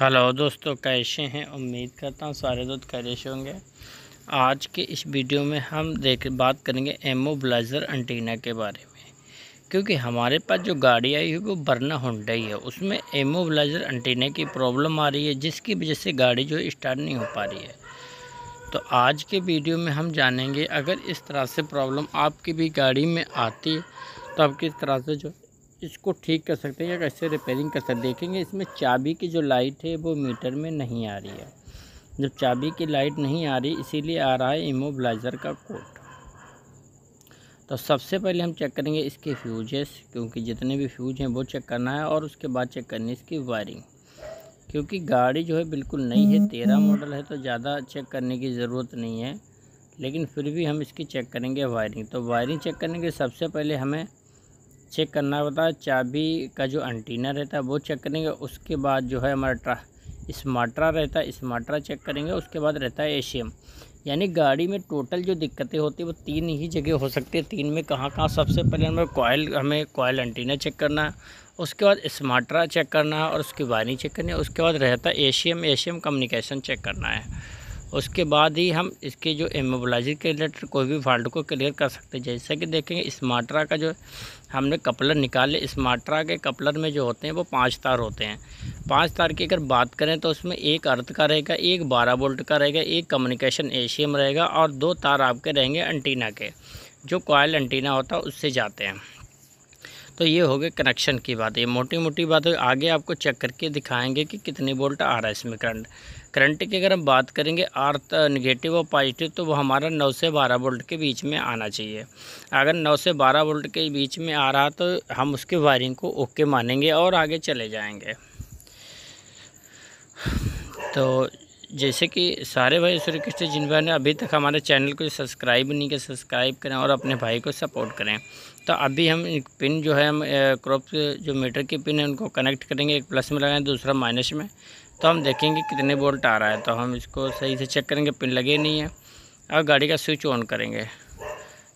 Hello दोस्तों कैसे हैं उम्मीद करता हूँ सारे दोस्त कैश होंगे आज के इस वीडियो में हम देख बात करेंगे एमोबलाइज़र एंटीना के बारे में क्योंकि हमारे पास जो गाड़ी आई है वो बरना होंडा ही है उसमें एमोबलाइज़र एंटीना की प्रॉब्लम आ रही है जिसकी वजह से गाड़ी जो स्टार्ट नहीं हो पा रही है तो आज के वीडियो में हम जानेंगे अगर इस तरह से प्रॉब्लम आपकी भी गाड़ी में आती तो आप किस तरह से जो इसको ठीक कर सकते हैं या कैसे रिपेयरिंग कर सकते देखेंगे इसमें चाबी की जो लाइट है वो मीटर में नहीं आ रही है जब चाबी की लाइट नहीं आ रही इसीलिए आ रहा है इमोबलाइज़र का कोट तो सबसे पहले हम चेक करेंगे इसके फ्यूजेस क्योंकि जितने भी फ्यूज हैं वो चेक करना है और उसके बाद चेक करनी है इसकी वायरिंग क्योंकि गाड़ी जो है बिल्कुल नई है हम्म, तेरह मॉडल हम्म। है तो ज़्यादा चेक करने की ज़रूरत नहीं है लेकिन फिर भी हम इसकी चेक करेंगे वायरिंग तो वायरिंग चेक करने के सबसे पहले हमें चेक करना होता है चाबी का जो अंटीना रहता है वो चेक करेंगे उसके बाद जो है हमारा ट्रा स्मार्ट्रा रहता है स्मार्ट्रा चेक करेंगे उसके बाद रहता है एशियम यानी गाड़ी में टोटल जो दिक्कतें होती है वो तीन ही जगह हो सकती है तीन में कहाँ कहाँ सबसे पहले हमें कोयल हमें कोयल एंटीना चेक करना है उसके बाद स्मार्ट्रा चेक करना है और उसकी वायरिंग चेक करनी है उसके बाद रहता है एशियम एशियम कम्युनिकेशन चेक करना है उसके बाद ही हम इसके जो एमोबलाइजर के रिलेटेड कोई भी फॉल्ट को क्लियर कर सकते हैं जैसे कि देखेंगे स्मार्ट्रा का जो हमने कपलर निकाले स्मार्ट्रा के कपलर में जो होते हैं वो पाँच तार होते हैं पाँच तार की अगर बात करें तो उसमें एक अर्थ का रहेगा एक बारह वोल्ट का रहेगा एक कम्युनिकेशन एशियम रहेगा और दो तार आपके रहेंगे एंटीना के जो कॉयल एंटीना होता है उससे जाते हैं तो ये हो गए कनेक्शन की बात ये मोटी मोटी बात आगे आपको चेक करके दिखाएंगे कि कितने वोल्ट आ रहा है इसमें करंट करंट की अगर हम बात करेंगे आर निगेटिव और पॉजिटिव तो वो हमारा 9 से 12 वोल्ट के बीच में आना चाहिए अगर 9 से 12 वोल्ट के बीच में आ रहा तो हम उसके वायरिंग को ओके मानेंगे और आगे चले जाएँगे तो जैसे कि सारे भाई सूर्य कृष्ण जिन भाई ने अभी तक हमारे चैनल को सब्सक्राइब नहीं किया सब्सक्राइब करें और अपने भाई को सपोर्ट करें तो अभी हम एक पिन जो है हम क्रॉप जो मीटर की पिन है उनको कनेक्ट करेंगे एक प्लस में लगाएं दूसरा माइनस में तो हम देखेंगे कितने वोल्ट आ रहा है तो हम इसको सही से चेक करेंगे पिन लगे नहीं है और गाड़ी का स्विच ऑन करेंगे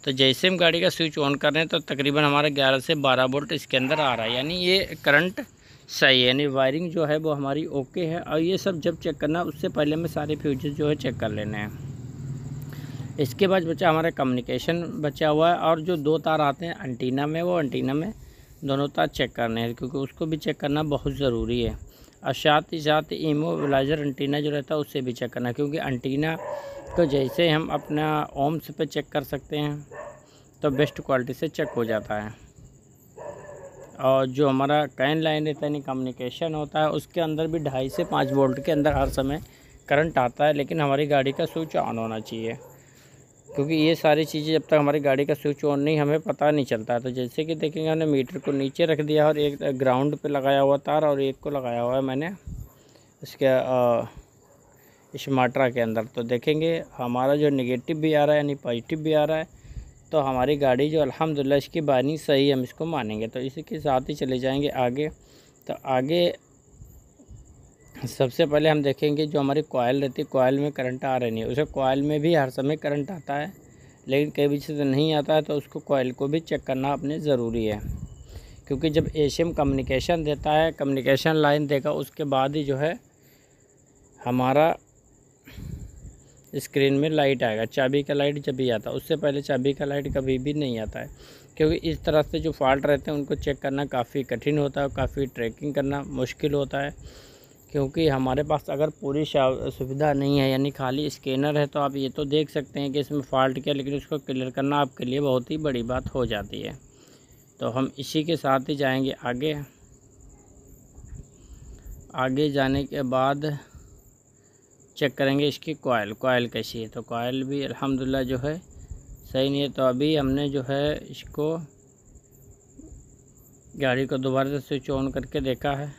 तो जैसे हम गाड़ी का स्विच ऑन कर रहे हैं तो तकरीबन हमारे ग्यारह से बारह वोल्ट इसके अंदर आ रहा है यानी ये करंट सही है यानी वायरिंग जो है वो हमारी ओके है और ये सब जब चेक करना उससे पहले हमें सारे फ्यूचर्स जो है चेक कर लेने हैं इसके बाद बचा हमारा कम्युनिकेशन बचा हुआ है और जो दो तार आते हैं एंटीना में वो अंटीना में दोनों तार चेक करने हैं क्योंकि उसको भी चेक करना बहुत ज़रूरी है और साथ ही साथ इमोबलाइज़र एंटीना जो रहता है उससे भी चेक करना क्योंकि एंटीना को जैसे हम अपना ओम्स पे चेक कर सकते हैं तो बेस्ट क्वालिटी से चेक हो जाता है और जो हमारा कैन लाइन रहता है कम्युनिकेशन होता है उसके अंदर भी ढाई से पाँच वोल्ट के अंदर हर समय करंट आता है लेकिन हमारी गाड़ी का स्विच ऑन होना चाहिए क्योंकि ये सारी चीज़ें जब तक हमारी गाड़ी का स्विच ऑन नहीं हमें पता नहीं चलता तो जैसे कि देखेंगे हमने मीटर को नीचे रख दिया और एक ग्राउंड पे लगाया हुआ तार और एक को लगाया हुआ है मैंने इसके स्मार्टरा के अंदर तो देखेंगे हमारा जो नेगेटिव भी आ रहा है यानी पॉजिटिव भी आ रहा है तो हमारी गाड़ी जो अलहमदिल्ला इसकी बानी सही हम इसको मानेंगे तो इसी के साथ ही चले जाएंगे आगे तो आगे सबसे पहले हम देखेंगे जो हमारी कोयल रहती है कोयल में करंट आ रही नहीं उसे कोयल में भी हर समय करंट आता है लेकिन कई बीच से नहीं आता है तो उसको कोयल को भी चेक करना अपने ज़रूरी है क्योंकि जब ए कम्युनिकेशन देता है कम्युनिकेशन लाइन देगा उसके बाद ही जो है हमारा स्क्रीन में लाइट आएगा चाबी का लाइट जब भी आता है उससे पहले चाबी का लाइट कभी भी नहीं आता है क्योंकि इस तरह से जो फॉल्ट रहते हैं उनको चेक करना काफ़ी कठिन होता है काफ़ी ट्रैकिंग करना मुश्किल होता है क्योंकि हमारे पास अगर पूरी सुविधा नहीं है यानी खाली स्कैनर है तो आप ये तो देख सकते हैं कि इसमें फ़ॉल्ट क्या लेकिन उसको क्लियर करना आपके लिए बहुत ही बड़ी बात हो जाती है तो हम इसी के साथ ही जाएंगे आगे आगे जाने के बाद चेक करेंगे इसकी कोयल कोयल कैसी है तो कोयल भी अल्हम्दुलिल्लाह जो है सही नहीं है तो अभी हमने जो है इसको गाड़ी को दोबारा से स्विच ऑन करके देखा है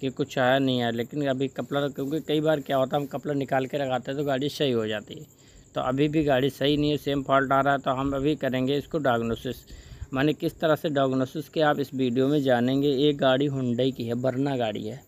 कि कुछ आया नहीं आया लेकिन अभी कपड़ा क्योंकि कई बार क्या होता है हम कपड़ा निकाल के लगाते हैं तो गाड़ी सही हो जाती है तो अभी भी गाड़ी सही नहीं है सेम फॉल्ट आ रहा है तो हम अभी करेंगे इसको डायग्नोसिस माने किस तरह से डायग्नोसिस के आप इस वीडियो में जानेंगे एक गाड़ी हुंडई की है बरना गाड़ी है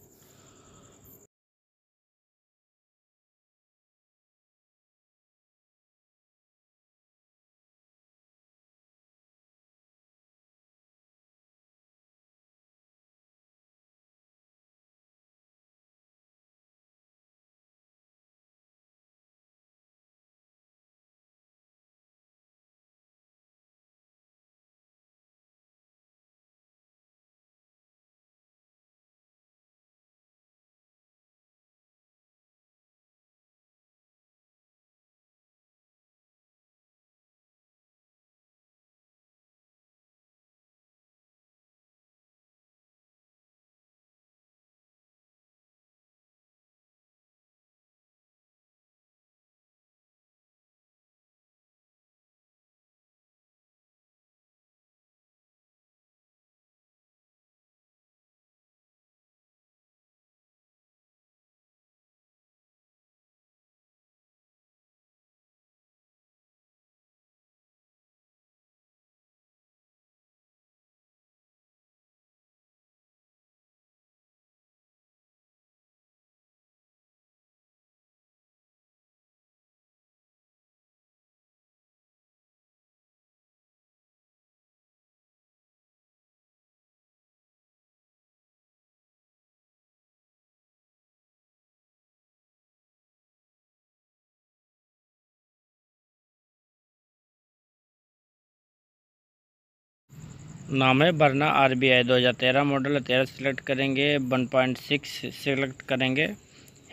नाम है भरना आर बी आई दो हज़ार तेरह मॉडल तेरह सेलेक्ट करेंगे वन पॉइंट सिक्स सेलेक्ट करेंगे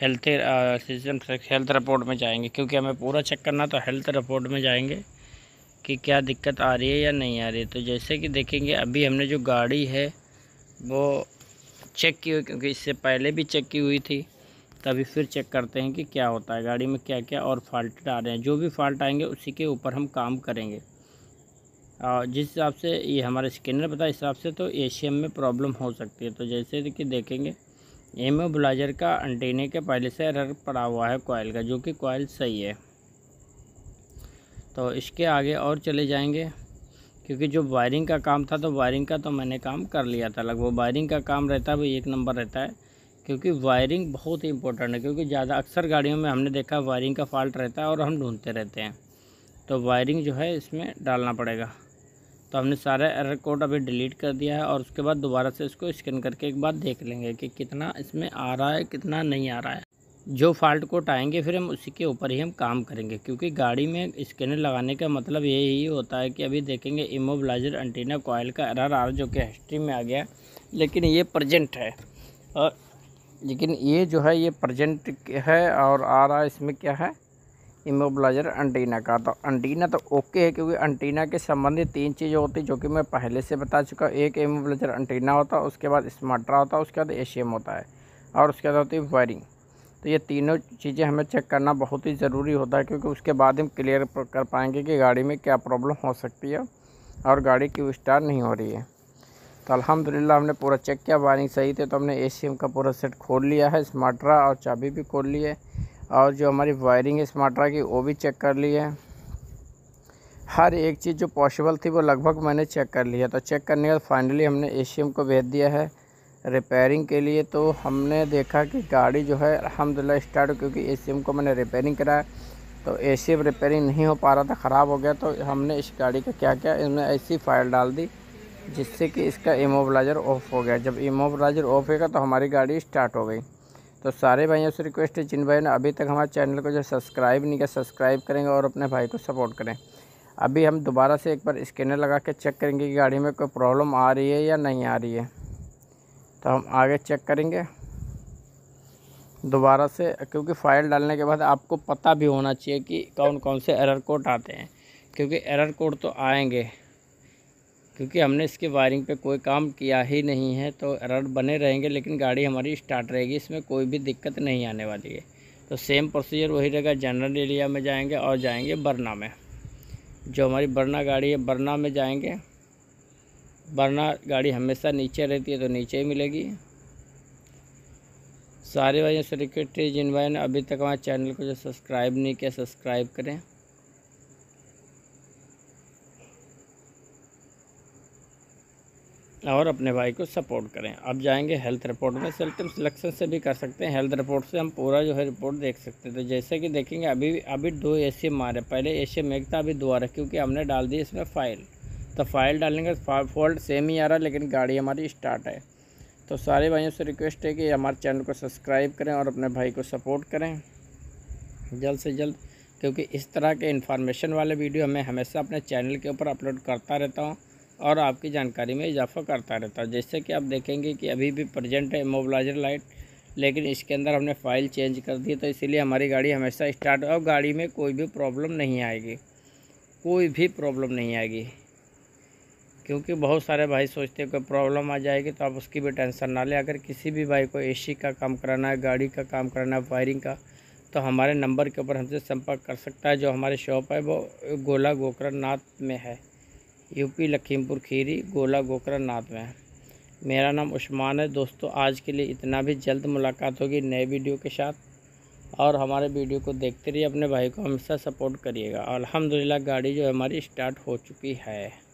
हेल्थ सिस्टम हेल्थ रिपोर्ट में जाएंगे क्योंकि हमें पूरा चेक करना तो हेल्थ रिपोर्ट में जाएंगे कि क्या दिक्कत आ रही है या नहीं आ रही है तो जैसे कि देखेंगे अभी हमने जो गाड़ी है वो चेक की हुई क्योंकि इससे पहले भी चेक की हुई थी तभी फिर चेक करते हैं कि क्या होता है गाड़ी में क्या क्या और फॉल्ट आ रहे हैं जो भी फॉल्ट आएंगे उसी के ऊपर हम काम करेंगे और जिस हिसाब से ये हमारे स्कैनर बताया इस हिसाब से तो एशियम में प्रॉब्लम हो सकती है तो जैसे कि देखेंगे एम ब्लाजर का अंटेने के पहले से एरर पड़ा हुआ है कोयल का जो कि कोयल सही है तो इसके आगे और चले जाएंगे क्योंकि जो वायरिंग का काम था तो वायरिंग का तो मैंने काम कर लिया था लगभग वायरिंग का काम रहता है वो एक नंबर रहता है क्योंकि वायरिंग बहुत ही इंपॉर्टेंट है क्योंकि ज़्यादा अक्सर गाड़ियों में हमने देखा वायरिंग का फॉल्ट रहता है और हम ढूंढते रहते हैं तो वायरिंग जो है इसमें डालना पड़ेगा तो हमने सारा एरर कोड अभी डिलीट कर दिया है और उसके बाद दोबारा से इसको स्कैन करके एक बार देख लेंगे कि कितना इसमें आ रहा है कितना नहीं आ रहा है जो फॉल्ट कोड आएंगे फिर हम उसी के ऊपर ही हम काम करेंगे क्योंकि गाड़ी में स्कैनर लगाने का मतलब यही होता है कि अभी देखेंगे इमोबलाइजर एंटीना कोयल का एरर आर जो कि हिस्ट्री में आ गया लेकिन ये प्रजेंट है और लेकिन ये जो है ये प्रजेंट है और आ रहा है इसमें क्या है इमोबलाइजर अंटीना का तो अंटीना तो ओके है क्योंकि अंटीना के संबंधित तीन चीज़ें होती जो कि मैं पहले से बता चुका हूँ एक इमोबलाइजर अंटीना होता है उसके बाद स्मार्टरा होता है उसके बाद एशियम होता है और उसके बाद होती है वायरिंग तो ये तीनों चीज़ें हमें चेक करना बहुत ही ज़रूरी होता है क्योंकि उसके बाद हम क्लियर कर पाएंगे कि गाड़ी में क्या प्रॉब्लम हो सकती है और गाड़ी क्यों स्टार्ट नहीं हो रही है तो अलहमदिल्ला हमने पूरा चेक किया वायरिंग सही थी तो हमने ए का पूरा सेट खोल लिया है स्मार्टरा और चाबी भी खोल ली है और जो हमारी वायरिंग है स्मार्ट्रा की वो भी चेक कर ली है हर एक चीज़ जो पॉसिबल थी वो लगभग मैंने चेक कर लिया तो चेक करने के बाद फाइनली हमने ए को भेज दिया है रिपेयरिंग के लिए तो हमने देखा कि गाड़ी जो है अलहमदिल्ला स्टार्ट क्योंकि ए को मैंने रिपेयरिंग कराया तो ए रिपेयरिंग नहीं हो पा रहा था ख़राब हो गया तो हमने इस गाड़ी का क्या किया इसमें ऐसी फाइल डाल दी जिससे कि इसका इमोबलाइजर ऑफ़ हो गया जब इमोबलाइजर ऑफ होगा तो हमारी गाड़ी स्टार्ट हो गई तो सारे भाइयों से रिक्वेस्ट है जिन भाइयों ने अभी तक हमारे चैनल को जो सब्सक्राइब नहीं किया सब्सक्राइब करेंगे और अपने भाई को सपोर्ट करें अभी हम दोबारा से एक बार स्कैनर लगा के चेक करेंगे कि गाड़ी में कोई प्रॉब्लम आ रही है या नहीं आ रही है तो हम आगे चेक करेंगे दोबारा से क्योंकि फ़ाइल डालने के बाद आपको पता भी होना चाहिए कि कौन कौन से एरर कोड आते हैं क्योंकि एरर कोड तो आएंगे क्योंकि हमने इसके वायरिंग पे कोई काम किया ही नहीं है तो एरर बने रहेंगे लेकिन गाड़ी हमारी स्टार्ट रहेगी इसमें कोई भी दिक्कत नहीं आने वाली है तो सेम प्रोसीजर वही रहेगा जनरल एरिया में जाएंगे और जाएंगे बरना में जो हमारी बरना गाड़ी है बरना में जाएंगे बरना गाड़ी हमेशा नीचे रहती है तो नीचे ही मिलेगी सारे भाई सर्किट जिन भाई ने अभी तक हमारे चैनल को जो सब्सक्राइब नहीं किया सब्सक्राइब करें और अपने भाई को सपोर्ट करें अब जाएंगे हेल्थ रिपोर्ट में सेल्टम सिलेक्शन से भी कर सकते हैं हेल्थ रिपोर्ट से हम पूरा जो है रिपोर्ट देख सकते हैं तो जैसे कि देखेंगे अभी अभी दो ए सी एम पहले ए सी एम एक था अभी दो आ रहा क्योंकि हमने डाल दी इसमें फ़ाइल तो फाइल डालेंगे फॉल्ट सेम ही आ रहा लेकिन गाड़ी हमारी स्टार्ट है तो सारे भाइयों से रिक्वेस्ट है कि हमारे चैनल को सब्सक्राइब करें और अपने भाई को सपोर्ट करें जल्द से जल्द क्योंकि इस तरह के इन्फॉर्मेशन वाले वीडियो मैं हमेशा अपने चैनल के ऊपर अपलोड करता रहता हूँ और आपकी जानकारी में इजाफा करता रहता है जैसे कि आप देखेंगे कि अभी भी प्रजेंट है मोबलाइजर लाइट लेकिन इसके अंदर हमने फ़ाइल चेंज कर दी तो इसीलिए हमारी गाड़ी हमेशा स्टार्ट और गाड़ी में कोई भी प्रॉब्लम नहीं आएगी कोई भी प्रॉब्लम नहीं आएगी क्योंकि बहुत सारे भाई सोचते हैं कोई प्रॉब्लम आ जाएगी तो आप उसकी भी टेंशन ना लें अगर किसी भी भाई को एसी का काम कराना है गाड़ी का काम कराना है वायरिंग का तो हमारे नंबर के ऊपर हमसे संपर्क कर सकता है जो हमारे शॉप है वो गोला गोकरण नाथ में है यूपी लखीमपुर खीरी गोला गोकरा नाथ में मेरा नाम उस्मान है दोस्तों आज के लिए इतना भी जल्द मुलाकात होगी नए वीडियो के साथ और हमारे वीडियो को देखते रहिए अपने भाई को हमेशा सपोर्ट करिएगा और अलहमदिल्ला गाड़ी जो हमारी स्टार्ट हो चुकी है